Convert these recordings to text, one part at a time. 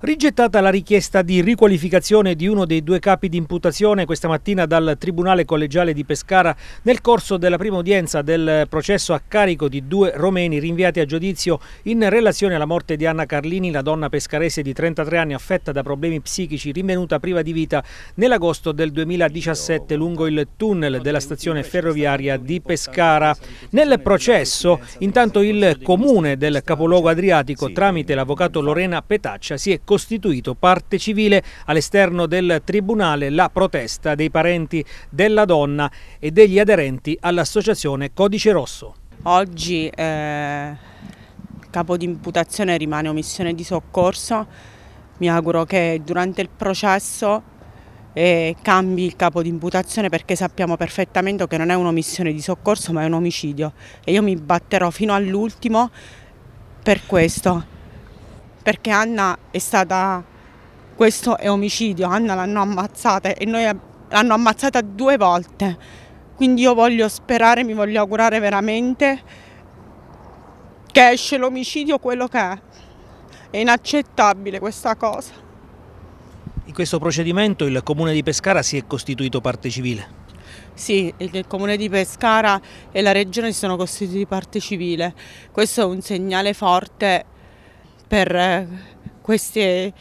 Rigettata la richiesta di riqualificazione di uno dei due capi di imputazione questa mattina dal Tribunale Collegiale di Pescara nel corso della prima udienza del processo a carico di due romeni rinviati a giudizio in relazione alla morte di Anna Carlini, la donna pescarese di 33 anni affetta da problemi psichici rinvenuta priva di vita nell'agosto del 2017 lungo il tunnel della stazione ferroviaria di Pescara. Nel processo intanto il comune del capoluogo adriatico tramite l'avvocato Lorena Petaccia si è costituito parte civile all'esterno del Tribunale la protesta dei parenti della donna e degli aderenti all'associazione Codice Rosso. Oggi eh, capo di imputazione rimane omissione di soccorso, mi auguro che durante il processo eh, cambi il capo di imputazione perché sappiamo perfettamente che non è un'omissione di soccorso ma è un omicidio e io mi batterò fino all'ultimo per questo perché Anna è stata, questo è omicidio, Anna l'hanno ammazzata e noi l'hanno ammazzata due volte. Quindi io voglio sperare, mi voglio augurare veramente che esce l'omicidio quello che è. È inaccettabile questa cosa. In questo procedimento il comune di Pescara si è costituito parte civile. Sì, il comune di Pescara e la regione si sono costituiti parte civile. Questo è un segnale forte per eh, queste,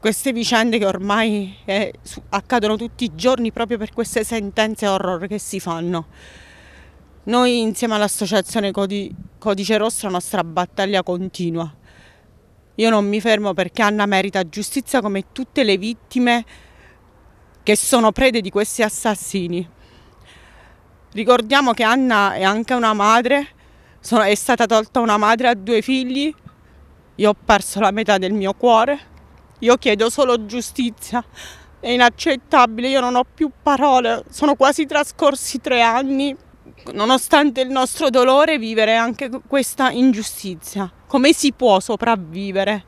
queste vicende che ormai eh, accadono tutti i giorni proprio per queste sentenze horror che si fanno. Noi insieme all'associazione Codi, Codice Rosso la nostra battaglia continua. Io non mi fermo perché Anna merita giustizia come tutte le vittime che sono prede di questi assassini. Ricordiamo che Anna è anche una madre, è stata tolta una madre a due figli io ho perso la metà del mio cuore. Io chiedo solo giustizia. È inaccettabile, io non ho più parole. Sono quasi trascorsi tre anni. Nonostante il nostro dolore, vivere anche questa ingiustizia. Come si può sopravvivere?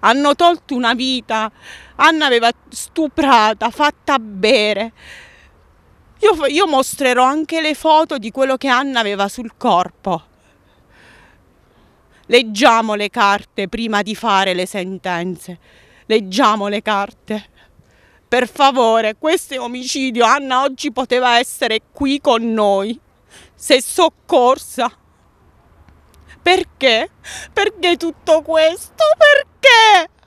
Hanno tolto una vita. Anna aveva stuprata, fatta bere. Io, io mostrerò anche le foto di quello che Anna aveva sul corpo. Leggiamo le carte prima di fare le sentenze. Leggiamo le carte. Per favore, questo è omicidio. Anna oggi poteva essere qui con noi. Se soccorsa. Perché? Perché tutto questo? Perché?